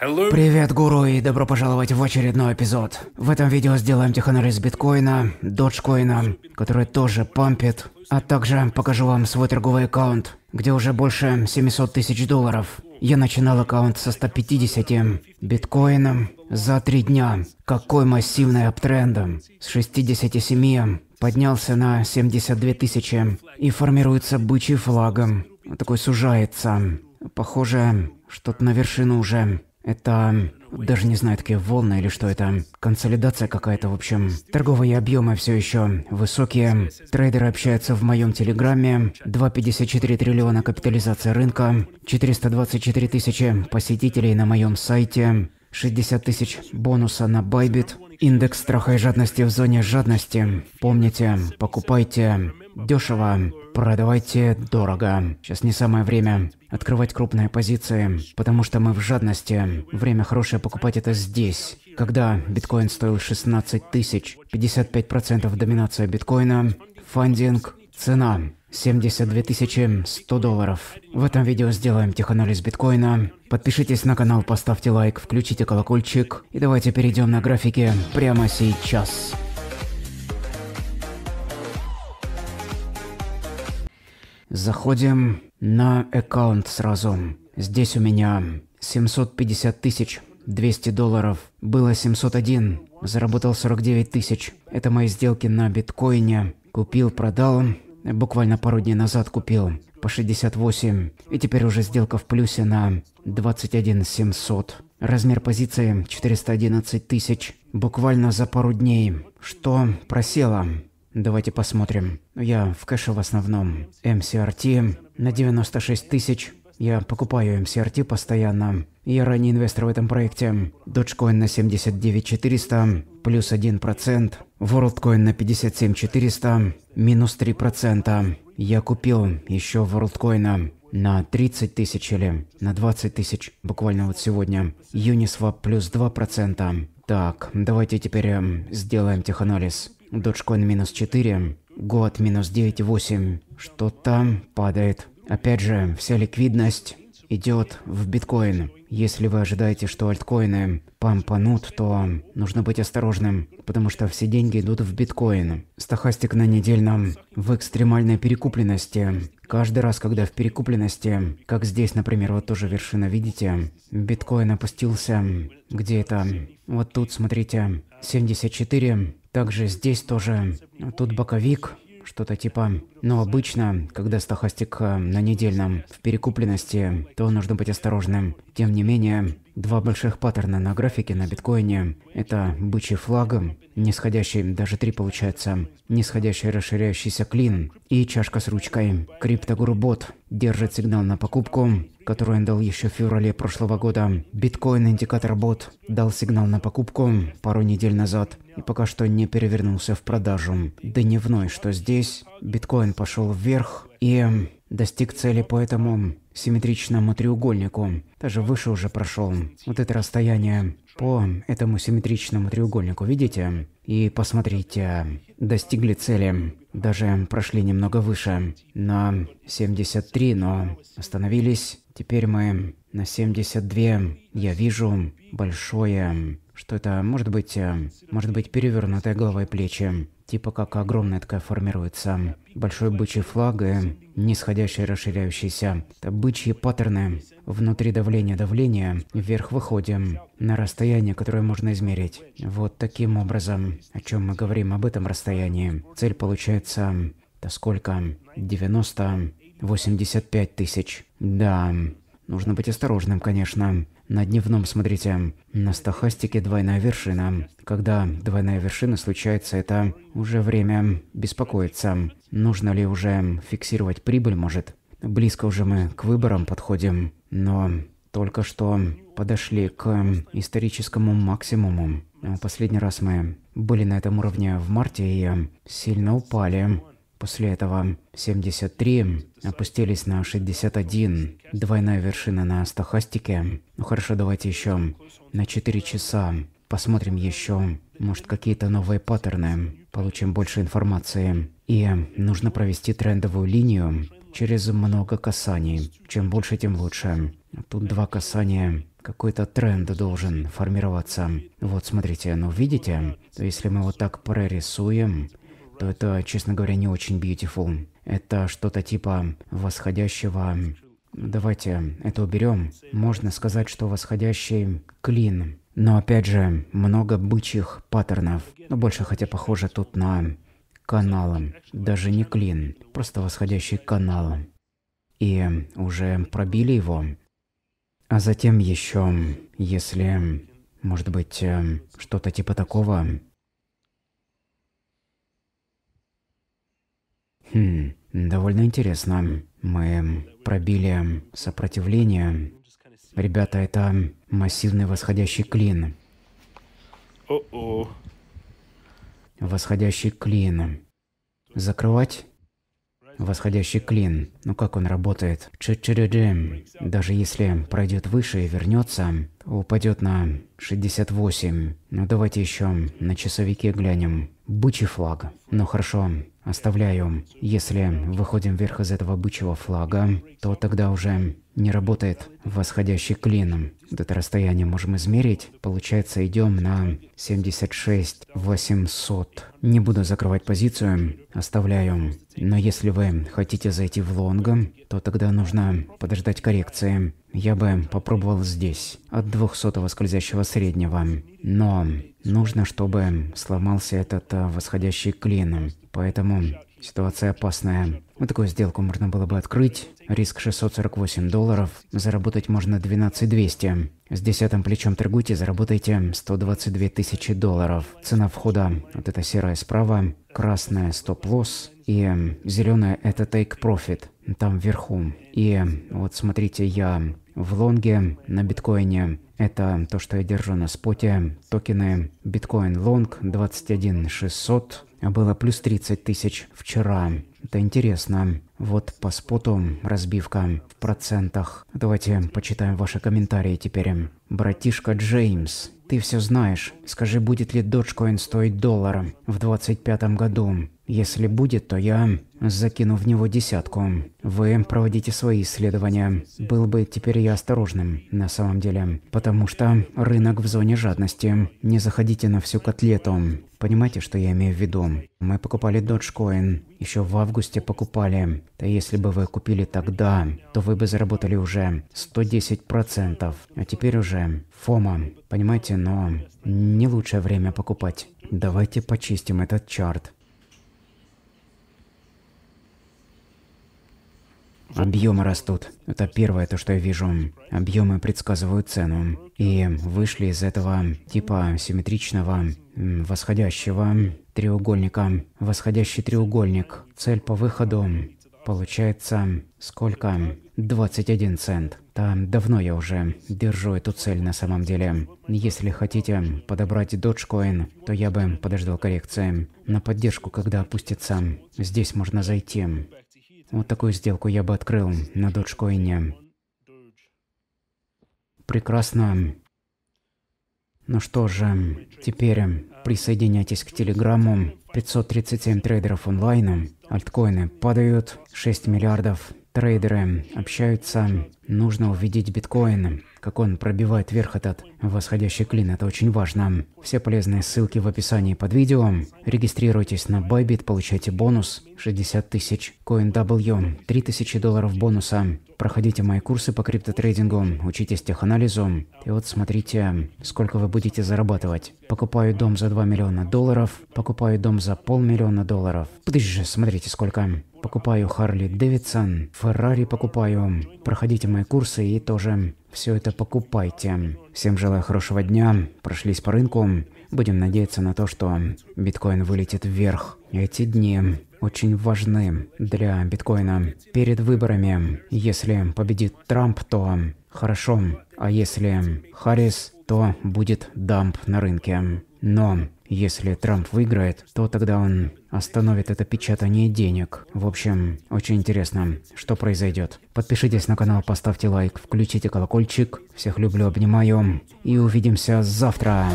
Привет, гуру, и добро пожаловать в очередной эпизод. В этом видео сделаем теханализ биткоина, доджкоина, который тоже пампит, а также покажу вам свой торговый аккаунт, где уже больше 700 тысяч долларов. Я начинал аккаунт со 150 биткоином за три дня. Какой массивный аптренд. С 67 поднялся на 72 тысячи и формируется бычий флагом. Такой сужается. Похоже, что-то на вершину уже это даже не знаю, такие волны или что это. Консолидация какая-то, в общем. Торговые объемы все еще высокие. Трейдеры общаются в моем телеграме. 2,54 триллиона капитализация рынка. 424 тысячи посетителей на моем сайте. 60 тысяч бонуса на Bybit. Индекс страха и жадности в зоне жадности. Помните, покупайте дешево. Продавайте дорого. Сейчас не самое время открывать крупные позиции, потому что мы в жадности. Время хорошее покупать это здесь. Когда биткоин стоил 16 тысяч, 55% доминация биткоина, фандинг, цена 72 тысячи 100 долларов. В этом видео сделаем теханализ биткоина. Подпишитесь на канал, поставьте лайк, включите колокольчик. И давайте перейдем на графики прямо сейчас. Заходим на аккаунт сразу. Здесь у меня 750 тысяч, 200 долларов. Было 701, заработал 49 тысяч. Это мои сделки на биткоине. Купил, продал. Буквально пару дней назад купил по 68. И теперь уже сделка в плюсе на 21 700. Размер позиции 411 тысяч. Буквально за пару дней. Что просело? Давайте посмотрим. Я в кэше в основном. MCRT на 96 тысяч. Я покупаю MCRT постоянно. Я ранний инвестор в этом проекте. Dogecoin на 79 400, плюс 1%. WorldCoin на 57 400, минус 3%. Я купил еще WorldCoin на 30 тысяч или на 20 тысяч, буквально вот сегодня. Uniswap плюс 2%. Так, давайте теперь эм, сделаем теханализ. Dogecoin минус 4, год минус 9,8. что там падает. Опять же, вся ликвидность идет в биткоин. Если вы ожидаете, что альткоины пампанут, то нужно быть осторожным, потому что все деньги идут в биткоин. Стахастик на недельном в экстремальной перекупленности. Каждый раз, когда в перекупленности, как здесь, например, вот тоже вершина, видите, биткоин опустился где-то. Вот тут, смотрите, 74, также здесь тоже... Тут боковик, что-то типа... Но обычно, когда стохастик э, на недельном в перекупленности, то нужно быть осторожным. Тем не менее, Два больших паттерна на графике на биткоине – это бычий флагом, нисходящий, даже три получается, нисходящий расширяющийся клин и чашка с ручкой. Криптогурубот держит сигнал на покупку, которую он дал еще в феврале прошлого года. Биткоин индикатор бот дал сигнал на покупку пару недель назад и пока что не перевернулся в продажу. Дневной, что здесь, биткоин пошел вверх, и достиг цели по этому симметричному треугольнику. Даже выше уже прошел. Вот это расстояние по этому симметричному треугольнику, видите? И посмотрите, достигли цели. Даже прошли немного выше. На 73, но остановились. Теперь мы на 72. Я вижу большое что это может быть, э, может быть перевернутая голова и плечи типа как огромная такая формируется. Большой бычий флаг и нисходящий расширяющийся. Это бычьи паттерны. Внутри давления давления, вверх выходим, на расстояние, которое можно измерить. Вот таким образом, о чем мы говорим об этом расстоянии. Цель получается, да сколько? 90, 85 тысяч. Да, нужно быть осторожным, конечно. На дневном, смотрите, на стохастике двойная вершина. Когда двойная вершина случается, это уже время беспокоиться. Нужно ли уже фиксировать прибыль, может? Близко уже мы к выборам подходим, но только что подошли к историческому максимуму. Последний раз мы были на этом уровне в марте и сильно упали. После этого 73 опустились на 61. Двойная вершина на стохастике. Ну хорошо, давайте еще на 4 часа. Посмотрим еще, может какие-то новые паттерны. Получим больше информации. И нужно провести трендовую линию через много касаний. Чем больше, тем лучше. Тут два касания. Какой-то тренд должен формироваться. Вот, смотрите, ну видите? То если мы вот так прорисуем, то это, честно говоря, не очень beautiful. Это что-то типа восходящего... Давайте это уберем. Можно сказать, что восходящий клин. Но опять же, много бычьих паттернов. Но больше хотя похоже тут на каналом, даже не клин, просто восходящий канал. И уже пробили его. А затем еще, если, может быть, э, что-то типа такого, Хм, довольно интересно. Мы пробили сопротивление. Ребята, это массивный восходящий клин. О -о. Восходящий клин. Закрывать? Восходящий клин. Ну как он работает? Ч Даже если пройдет выше и вернется, упадет на 68. Ну давайте еще на часовике глянем. Бычий флаг. Ну хорошо, оставляю. Если выходим вверх из этого бычьего флага, то тогда уже не работает восходящий клин. Вот это расстояние можем измерить. Получается, идем на 76 800. Не буду закрывать позицию, оставляю. Но если вы хотите зайти в лонга, то тогда нужно подождать коррекции. Я бы попробовал здесь, от 200 скользящего среднего. Но нужно, чтобы сломался этот а, восходящий клин. Поэтому ситуация опасная. Вот такую сделку можно было бы открыть. Риск 648 долларов. Заработать можно 12 200. С десятым плечом торгуйте, заработайте 122 тысячи долларов. Цена входа – вот это серая справа, красная – стоп-лосс, и зеленая – это take profit, там вверху. И вот смотрите, я в лонге на биткоине. Это то, что я держу на споте. Токены биткоин лонг 21600. Было плюс 30 тысяч вчера. Это интересно. Вот по споту разбивка в процентах. Давайте почитаем ваши комментарии теперь. Братишка Джеймс, ты все знаешь. Скажи, будет ли Dogecoin стоить доллар в 2025 году? Если будет, то я закину в него десятку. Вы проводите свои исследования. Был бы теперь я осторожным, на самом деле. Потому что рынок в зоне жадности. Не заходите на всю котлету. Понимаете, что я имею в виду? Мы покупали Dogecoin. Еще в августе покупали. Да если бы вы купили тогда, то вы бы заработали уже 110%. А теперь уже фома. Понимаете, но не лучшее время покупать. Давайте почистим этот чарт. Объемы растут. Это первое, то, что я вижу. Объемы предсказывают цену. И вышли из этого типа симметричного восходящего треугольника. Восходящий треугольник. Цель по выходу. Получается, сколько? 21 цент. Там давно я уже держу эту цель на самом деле. Если хотите подобрать доджкоин, то я бы подождал коррекции. На поддержку, когда опустится, здесь можно зайти. Вот такую сделку я бы открыл на доджкоине. Прекрасно. Ну что же, теперь присоединяйтесь к Телеграмму. 537 трейдеров онлайн. Альткоины падают, 6 миллиардов. Трейдеры общаются. Нужно увидеть биткоин как он пробивает вверх этот восходящий клин, это очень важно. Все полезные ссылки в описании под видео. Регистрируйтесь на Bybit, получайте бонус 60 тысяч, CoinW тысячи долларов бонуса. Проходите мои курсы по криптотрейдингу, учитесь теханализу, и вот смотрите, сколько вы будете зарабатывать. Покупаю дом за 2 миллиона долларов, покупаю дом за полмиллиона долларов. Подожди, смотрите сколько. Покупаю Харли Дэвидсон, Феррари покупаю. Проходите мои курсы и тоже все это покупайте. Всем желаю хорошего дня. Прошлись по рынку. Будем надеяться на то, что биткоин вылетит вверх. Эти дни очень важны для биткоина. Перед выборами, если победит Трамп, то хорошо, а если Харрис, то будет дамп на рынке. Но если Трамп выиграет, то тогда он остановит это печатание денег. В общем, очень интересно, что произойдет. Подпишитесь на канал, поставьте лайк, включите колокольчик. Всех люблю, обнимаю. И увидимся завтра.